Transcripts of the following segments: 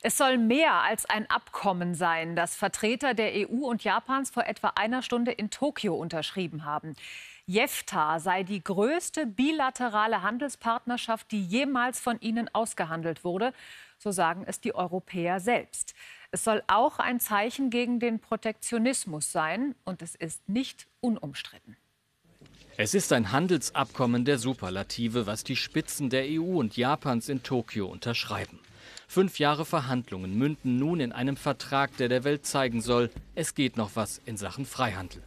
Es soll mehr als ein Abkommen sein, das Vertreter der EU und Japans vor etwa einer Stunde in Tokio unterschrieben haben. JEFTA sei die größte bilaterale Handelspartnerschaft, die jemals von ihnen ausgehandelt wurde, so sagen es die Europäer selbst. Es soll auch ein Zeichen gegen den Protektionismus sein und es ist nicht unumstritten. Es ist ein Handelsabkommen der Superlative, was die Spitzen der EU und Japans in Tokio unterschreiben. Fünf Jahre Verhandlungen münden nun in einem Vertrag, der der Welt zeigen soll, es geht noch was in Sachen Freihandel.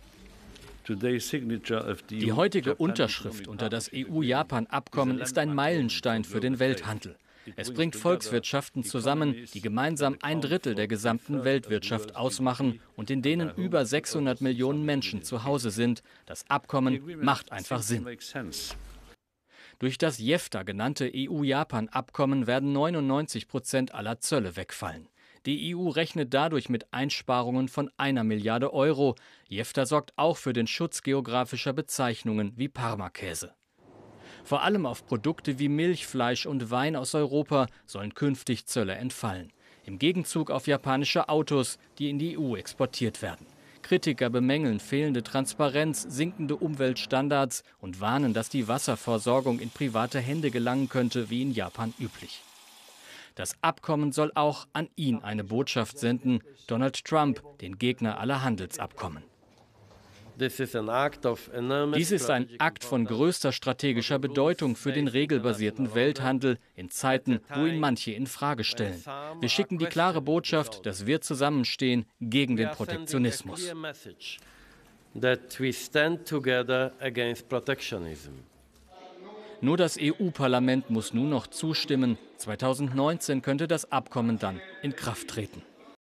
Die heutige Unterschrift unter das EU-Japan-Abkommen e ist ein Meilenstein für den Welthandel. Es bringt Volkswirtschaften zusammen, die gemeinsam ein Drittel der gesamten Weltwirtschaft ausmachen und in denen über 600 Millionen Menschen zu Hause sind. Das Abkommen macht einfach Sinn. Durch das JEFTA genannte EU-Japan-Abkommen werden 99 Prozent aller Zölle wegfallen. Die EU rechnet dadurch mit Einsparungen von einer Milliarde Euro. JEFTA sorgt auch für den Schutz geografischer Bezeichnungen wie Parmakäse. Vor allem auf Produkte wie Milch, Fleisch und Wein aus Europa sollen künftig Zölle entfallen. Im Gegenzug auf japanische Autos, die in die EU exportiert werden. Kritiker bemängeln fehlende Transparenz, sinkende Umweltstandards und warnen, dass die Wasserversorgung in private Hände gelangen könnte, wie in Japan üblich. Das Abkommen soll auch an ihn eine Botschaft senden, Donald Trump, den Gegner aller Handelsabkommen. Dies ist ein Akt von größter strategischer Bedeutung für den regelbasierten Welthandel in Zeiten, wo ihn manche in Frage stellen. Wir schicken die klare Botschaft, dass wir zusammenstehen gegen den Protektionismus. Nur das EU-Parlament muss nun noch zustimmen. 2019 könnte das Abkommen dann in Kraft treten.